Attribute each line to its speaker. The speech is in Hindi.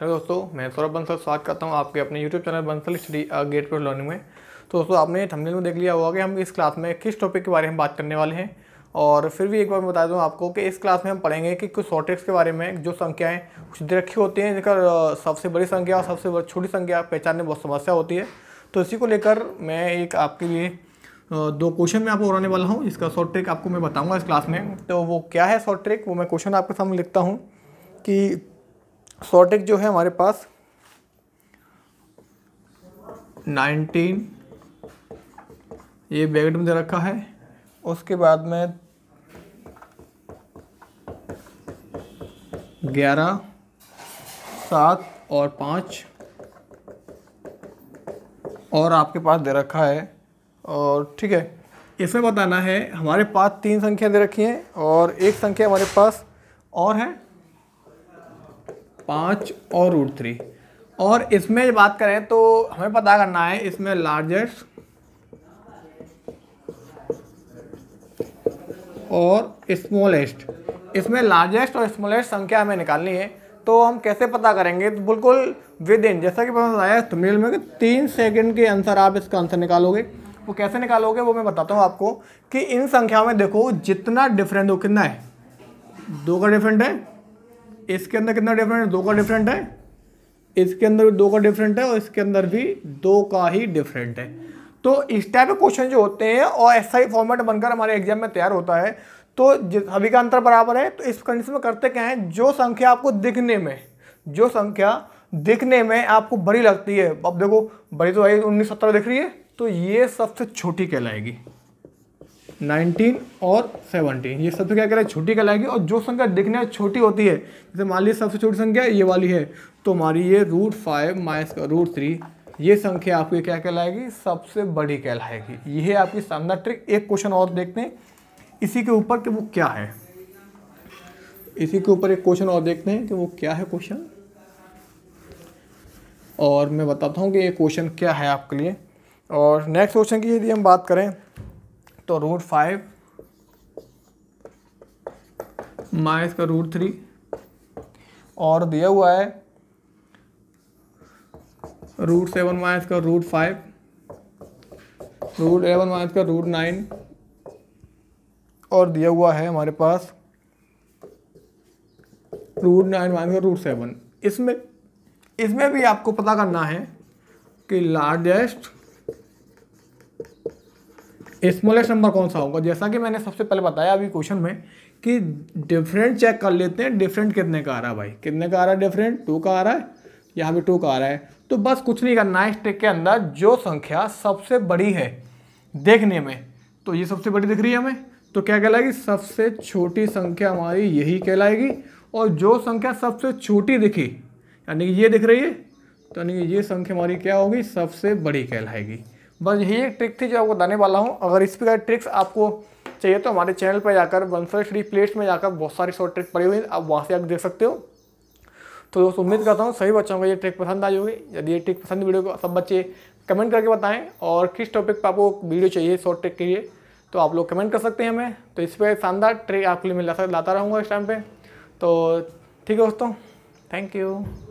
Speaker 1: हेलो दोस्तों मैं सौरभ बंसल स्वागत करता हूँ आपके अपने YouTube channel Bansal study gate पर लर्निंग में तो दोस्तों आपने थंबनेल में देख लिया होगा कि हम इस क्लास में किस टॉपिक के बारे में बात करने वाले हैं और फिर भी एक बार बता दूँ आपको कि इस क्लास में हम पढ़ेंगे कि कुछ शॉर्टेक्स के बारे में जो संख्याएँ कुछ दे रखी होती हैं जिनका सबसे बड़ी संख्या और सबसे छोटी संख्या पहचानने बहुत समस्या होती है तो इसी को लेकर मैं एक आपके लिए दो क्वेश्चन मैं आपको उड़ाने वाला हूँ इसका शॉर्ट ट्रिक आपको मैं बताऊँगा इस क्लास में तो वो क्या है शॉर्ट ट्रिक वो मैं क्वेश्चन आपके सामने लिखता हूँ कि शॉर्टेज जो है हमारे पास नाइनटीन ये बैगेट में दे रखा है उसके बाद में ग्यारह सात और पाँच और आपके पास दे रखा है और ठीक है इसमें बताना है हमारे पास तीन संख्या दे रखी हैं और एक संख्या हमारे पास और है पाँच और रूट थ्री और इसमें बात करें तो हमें पता करना है इसमें लार्जेस्ट और स्मॉलेस्ट इसमें लार्जेस्ट और स्मॉलेस्ट संख्या हमें निकालनी है तो हम कैसे पता करेंगे तो बिल्कुल विद इन जैसा कि पता आया थंबनेल में तीन सेकंड के आंसर आप इसका आंसर निकालोगे वो कैसे निकालोगे वो मैं बताता हूँ आपको कि इन संख्याओं में देखो जितना डिफरेंट हो कितना है दो का डिफरेंट है इसके अंदर कितना डिफरेंट दो का डिफरेंट है इसके अंदर भी दो का डिफरेंट है और इसके अंदर भी दो का ही डिफरेंट है तो इस टाइप के क्वेश्चन जो होते हैं और ऐसा ही फॉर्मेट बनकर हमारे एग्जाम में तैयार होता है तो सभी का अंतर बराबर है तो इस कंडीशन में करते क्या है जो संख्या आपको दिखने में जो संख्या दिखने में आपको बड़ी लगती है अब देखो बड़ी तो आई उन्नीस सत्रह दिख रही है तो ये सबसे छोटी कहलाएगी नाइनटीन और सेवनटीन ये सबसे क्या करेगा छोटी कहलाएगी और जो संख्या दिखने में छोटी होती है जैसे मान लीजिए सबसे छोटी संख्या ये वाली है तो हमारी ये root five minus root three ये संख्या आपकी क्या कहलाएगी सबसे बड़ी कहलाएगी ये है आपकी सामना ट्रिक एक क्वेश्चन और देखते हैं इसी के ऊपर कि वो क्या है इसी के ऊपर एक क्वेश्चन और देखते हैं कि वो क्या है क्वेश्चन और मैं बताता हूँ कि ये क्वेश्चन क्या है आपके लिए और नेक्स्ट क्वेश्चन की यदि हम बात करें तो रूट फाइव माइनस का रूट थ्री और दिया हुआ है रूट सेवन माइनस का root five root eleven minus का रूट नाइन और दिया हुआ है हमारे पास रूट नाइन माइनस का रूट सेवन इसमें इसमें भी आपको पता करना है कि लार्जेस्ट स्मॉलेस्ट नंबर कौन सा होगा जैसा कि मैंने सबसे पहले बताया अभी क्वेश्चन में कि डिफरेंट चेक कर लेते हैं डिफरेंट कितने का आ रहा है भाई कितने का आ रहा है डिफरेंट टू का आ रहा है यहाँ भी टू का आ रहा है तो बस कुछ नहीं करना है स्टेक के अंदर जो संख्या सबसे बड़ी है देखने में तो ये सबसे बड़ी दिख रही है हमें तो क्या कहलाएगी सबसे छोटी संख्या हमारी यही कहलाएगी और जो संख्या सबसे छोटी दिखी यानी कि ये दिख रही है तो यानी कि ये संख्या हमारी क्या होगी सबसे बड़ी कहलाएगी बस यही एक ट्रिक थी जो आपको बताने वाला हूँ अगर इस प्रकार ट्रिक्स आपको चाहिए तो हमारे चैनल पर जाकर बंसल फ्री प्लेट्स में जाकर बहुत सारी शॉर्ट ट्रिक पड़ी हुई है आप वहाँ से आप देख सकते हो तो दोस्तों उम्मीद करता हूँ सभी बच्चों को ये ट्रिक पसंद आई होगी यदि ये ट्रिक पसंद वीडियो को सब बच्चे कमेंट करके बताएं और किस टॉपिक पर आपको वीडियो चाहिए शॉर्ट ट्रिक के लिए तो आप लोग कमेंट कर सकते हैं हमें तो इस पर शानदार ट्रिक आपके लिए मैं लाता रहूँगा इस टाइम पर तो ठीक है दोस्तों थैंक यू